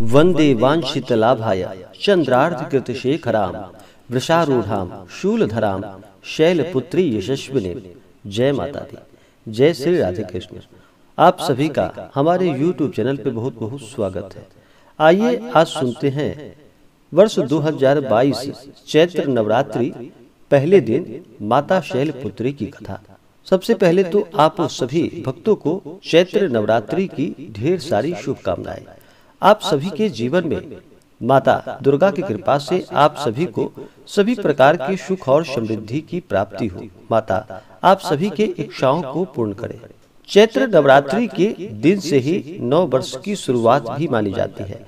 वंदे वांशितलाभाय चंद्रार्धकृतशेखराम वृषारूढ़ाम शूलधराम शैलपुत्री यशस्विने जय माता दी जय श्री राधे कृष्ण आप सभी का हमारे YouTube चैनल पे बहुत बहुत स्वागत है आइए आज सुनते हैं वर्ष 2022 चैत्र नवरात्रि पहले दिन माता शैलपुत्री की कथा सबसे पहले तो आप सभी भक्तों को चैत्र नवरात्रि की ढेर सारी शुभकामनाएं आप सभी के जीवन में माता दुर्गा की कृपा से आप सभी को सभी प्रकार के सुख और समृद्धि की प्राप्ति हो माता आप सभी के इच्छाओं को पूर्ण करे चैत्र नवरात्रि के दिन से ही नौ वर्ष की शुरुआत भी मानी जाती है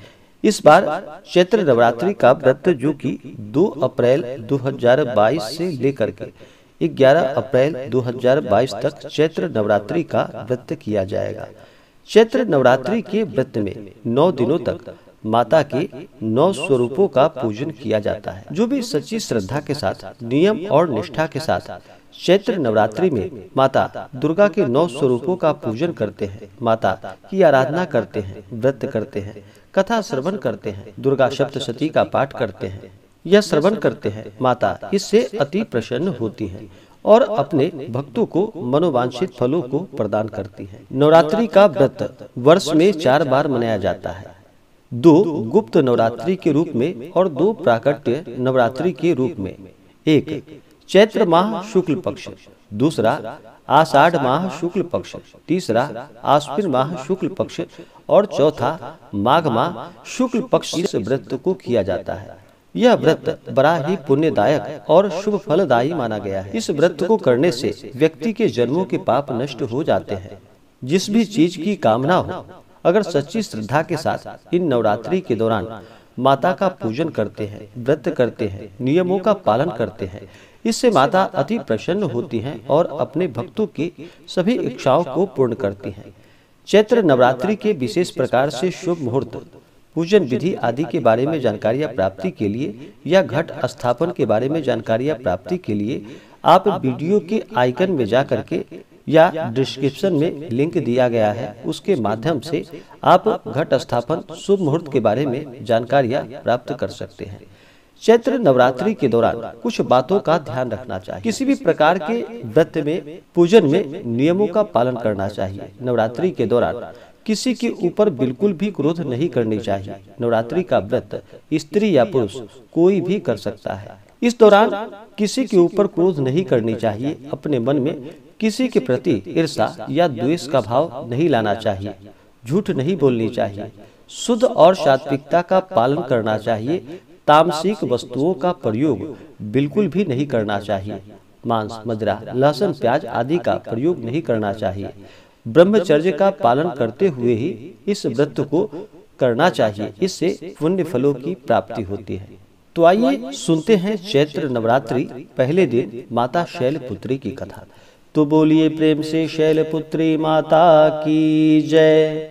इस बार चैत्र नवरात्रि का व्रत जो कि 2 अप्रैल 2022 से लेकर के 11 अप्रैल 2022 तक चैत्र नवरात्रि का व्रत किया जाएगा चैत्र नवरात्रि के व्रत में नौ दिनों तक माता के नौ स्वरूपों का पूजन किया जाता है जो भी सच्ची श्रद्धा के साथ नियम और निष्ठा के साथ चैत्र नवरात्रि में माता दुर्गा के नौ स्वरूपों का पूजन करते हैं माता की आराधना करते हैं व्रत करते हैं कथा श्रवण करते हैं दुर्गा सप्तशती का पाठ करते हैं या श्रवण करते हैं माता इससे अति प्रसन्न होती है और अपने भक्तों को मनोवांछित फलों को प्रदान करती है नवरात्रि का व्रत वर्ष में चार बार मनाया जाता है दो गुप्त नवरात्रि के रूप में और दो प्राकट्य नवरात्रि के रूप में एक चैत्र माह शुक्ल पक्ष दूसरा आषाढ़ माह शुक्ल पक्ष तीसरा आश्विन माह शुक्ल पक्ष और चौथा माघ माह शुक्ल पक्ष इस व्रत को किया जाता है यह व्रत बड़ा ही पुण्यदायक और शुभ फलदायी माना गया है इस व्रत को करने से व्यक्ति के जन्मों के पाप नष्ट हो जाते हैं जिस भी चीज की कामना हो अगर सच्ची श्रद्धा के साथ इन नवरात्रि के दौरान माता का पूजन करते हैं व्रत करते हैं नियमों का पालन करते हैं इससे माता अति प्रसन्न होती हैं और अपने भक्तों की सभी इच्छाओं को पूर्ण करती हैं चैत्र नवरात्रि के विशेष प्रकार से शुभ मुहूर्त पूजन विधि आदि के बारे में जानकारियाँ प्राप्ति के लिए या घट स्थापन के बारे में जानकारियाँ प्राप्ति के लिए आप वीडियो के आइकन में जा करके या डिस्क्रिप्शन में लिंक दिया गया है उसके माध्यम से आप घट स्थापन शुभ मुहूर्त के बारे में जानकारियाँ प्राप्त कर सकते हैं चैत्र नवरात्रि के दौरान कुछ बातों का ध्यान रखना चाहिए किसी भी प्रकार के व्रत में पूजन में नियमों का पालन करना चाहिए नवरात्रि के दौरान किसी के ऊपर बिल्कुल भी क्रोध नहीं करनी चाहिए नवरात्रि का व्रत स्त्री या पुरुष कोई भी कर सकता है इस दौरान किसी के ऊपर क्रोध नहीं करनी चाहिए अपने मन में किसी के प्रति ईर्षा या द्वेष का भाव नहीं लाना चाहिए झूठ नहीं बोलनी चाहिए शुद्ध और सात्विकता का पालन करना चाहिए तामसिक वस्तुओं का प्रयोग बिल्कुल भी नहीं करना चाहिए मांस मदरा लहसुन प्याज आदि का प्रयोग नहीं करना चाहिए ब्रह्मचर्य का पालन करते हुए ही इस व्रत को करना चाहिए इससे पुण्य फलों की प्राप्ति होती है तो आइए तो सुनते हैं चैत्र नवरात्रि पहले दिन माता शैलपुत्री की कथा तो बोलिए तो प्रेम से शैल पुत्री माता की जय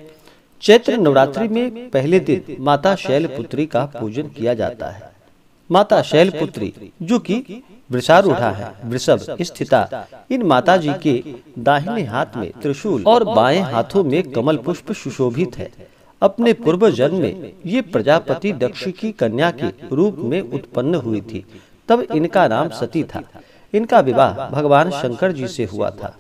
चैत्र नवरात्रि में पहले दिन माता शैलपुत्री का पूजन किया जाता है माता शैलपुत्री जो कि वृषारूढ़ा है वृषभ स्थिता इन माताजी के दाहिने हाथ में त्रिशूल और बाएं हाथों में कमल पुष्प सुशोभित है अपने पूर्व जन्म में ये प्रजापति दक्ष की कन्या के रूप में उत्पन्न हुई थी तब इनका नाम सती था इनका विवाह भगवान शंकर जी से हुआ था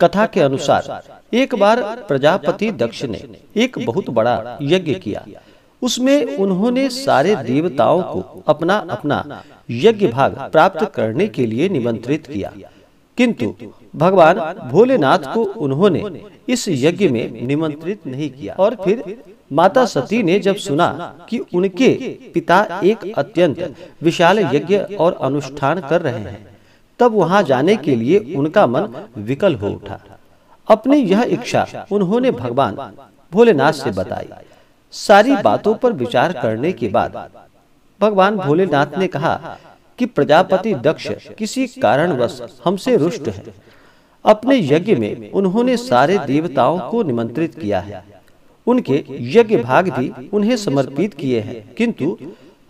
कथा के अनुसार एक बार प्रजापति दक्ष ने एक बहुत बड़ा यज्ञ किया उसमें उन्होंने सारे देवताओं को अपना अपना यज्ञ भाग प्राप्त करने के लिए निमंत्रित किया किंतु भगवान भोलेनाथ को उन्होंने इस यज्ञ में निमंत्रित नहीं किया और फिर माता सती ने जब सुना कि उनके पिता एक अत्यंत विशाल यज्ञ और अनुष्ठान कर रहे हैं तब वहां जाने के लिए उनका मन विकल हो उठा अपनी यह इच्छा उन्होंने भगवान भोलेनाथ से बताई सारी बातों पर विचार करने के बाद भगवान भोलेनाथ ने कहा कि प्रजापति दक्ष किसी कारणवश हमसे रुष्ट है अपने यज्ञ में उन्होंने सारे देवताओं को निमंत्रित किया है उनके यज्ञ भाग भी उन्हें समर्पित किए हैं किंतु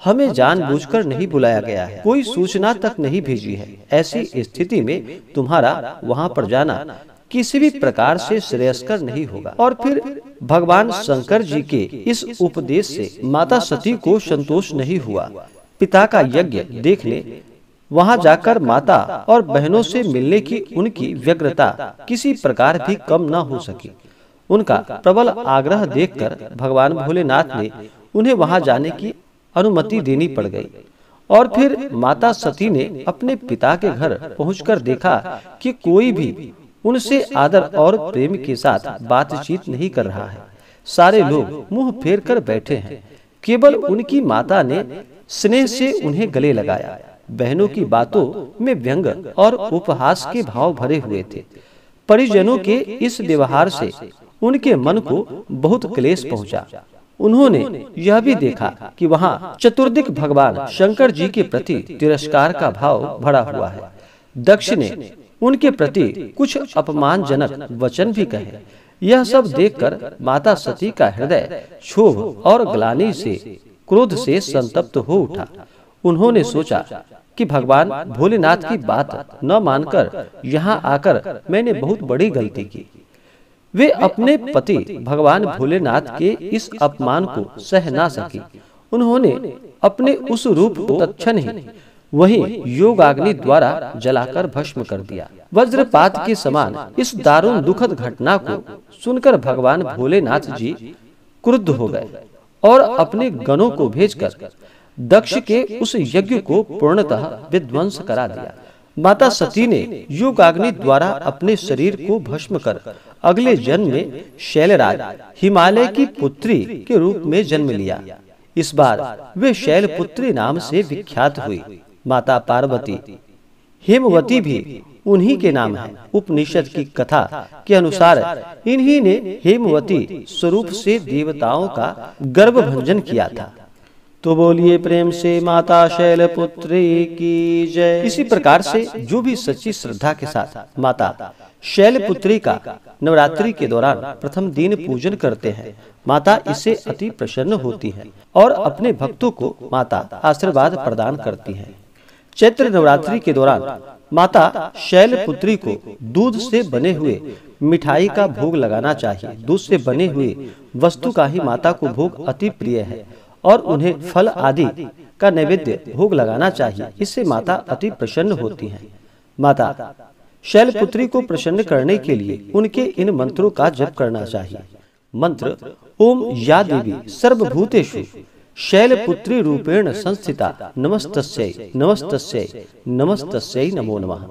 हमें जानबूझकर नहीं बुलाया गया है कोई सूचना तक नहीं भेजी है ऐसी स्थिति में तुम्हारा वहाँ पर जाना किसी भी प्रकार से श्रेयस्कर नहीं होगा और फिर भगवान शंकर जी के इस उपदेश से माता सती को संतोष नहीं हुआ पिता का यज्ञ देखने वहां जाकर माता और बहनों से मिलने की उनकी व्यग्रता किसी प्रकार भी कम न हो सकी उनका प्रबल आग्रह देखकर भगवान भोलेनाथ ने उन्हें वहां जाने की अनुमति देनी पड़ गई और फिर माता सती ने अपने पिता के घर पहुंचकर देखा कि कोई भी उनसे आदर और प्रेम के साथ बातचीत नहीं कर रहा है सारे लोग मुंह फेर कर बैठे हैं केवल उनकी माता ने स्नेह से उन्हें गले लगाया बहनों की बातों में व्यंग और उपहास के भाव भरे हुए थे परिजनों के इस व्यवहार से उनके मन को बहुत क्लेश पहुंचा। उन्होंने यह भी देखा कि वहाँ चतुर्दिक भगवान शंकर जी के प्रति तिरस्कार का भाव भरा हुआ है दक्ष ने उनके प्रति कुछ अपमानजनक वचन भी कहे यह सब देखकर माता सती का हृदय क्षोभ और ग्लानी से क्रोध से संतप्त हो उठा उन्होंने सोचा कि भगवान भोलेनाथ की बात न मानकर यहाँ आकर मैंने बहुत बड़ी गलती की वे अपने पति भगवान भोलेनाथ के इस अपमान को सह ना सकी उन्होंने अपने उस रूप को तत्न ही वही योगाग्नि द्वारा जलाकर भस्म कर दिया वज्रपात के समान इस दारुण दुखद घटना को सुनकर भगवान भोलेनाथ जी क्रुद्ध हो गए और अपने गणों को भेजकर दक्ष के उस यज्ञ को पूर्णतः विध्वंस करा दिया माता सती ने योगाग्नि द्वारा अपने शरीर को भस्म कर अगले जन्म में शैलराज हिमालय की पुत्री के रूप में जन्म लिया इस बार वे शैल पुत्री नाम से विख्यात हुई माता पार्वती हेमवती भी उन्हीं के नाम है उपनिषद की कथा के अनुसार इन्हीं ने हेमवती स्वरूप से देवताओं का गर्भ भंजन किया था तो बोलिए प्रेम से माता शैल पुत्री की जय इसी प्रकार से जो भी सच्ची श्रद्धा के साथ माता शैल पुत्री का नवरात्रि के दौरान प्रथम दिन पूजन करते हैं माता इससे अति प्रसन्न होती है और अपने भक्तों को माता आशीर्वाद प्रदान करती है चैत्र नवरात्रि के दौरान माता शैल पुत्री को दूध से बने हुए मिठाई का भोग लगाना चाहिए दूध से बने हुए वस्तु का ही माता को भोग अति प्रिय है और उन्हें फल आदि का नैवेद्य भोग लगाना चाहिए इससे माता अति प्रसन्न होती है माता शैलपुत्री को प्रसन्न करने के लिए उनके इन मंत्रों का जप करना चाहिए मंत्र ओम या देवी सर्वभूतेश्वर शैलपुत्री रूपेण संस्थिता नमस्त नमस्त नमस्त नमो नमः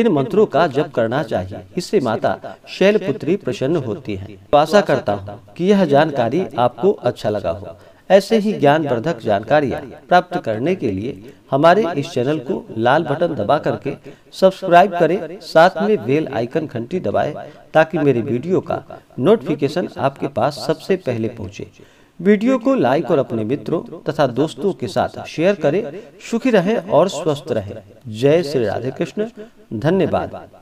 इन मंत्रों का जप करना चाहिए इससे माता शैलपुत्री प्रसन्न होती है तो आशा करता हूँ कि यह जानकारी आपको अच्छा लगा हो ऐसे ही ज्ञान वर्धक जानकारियाँ प्राप्त करने के लिए हमारे इस चैनल को लाल बटन दबा करके सब्सक्राइब करें साथ में बेल आइकन घंटी दबाएं ताकि मेरे वीडियो का नोटिफिकेशन आपके पास सबसे पहले पहुँचे वीडियो को लाइक और अपने मित्रों तथा दोस्तों के साथ शेयर करें सुखी रहें और स्वस्थ रहें जय श्री राधे कृष्ण धन्यवाद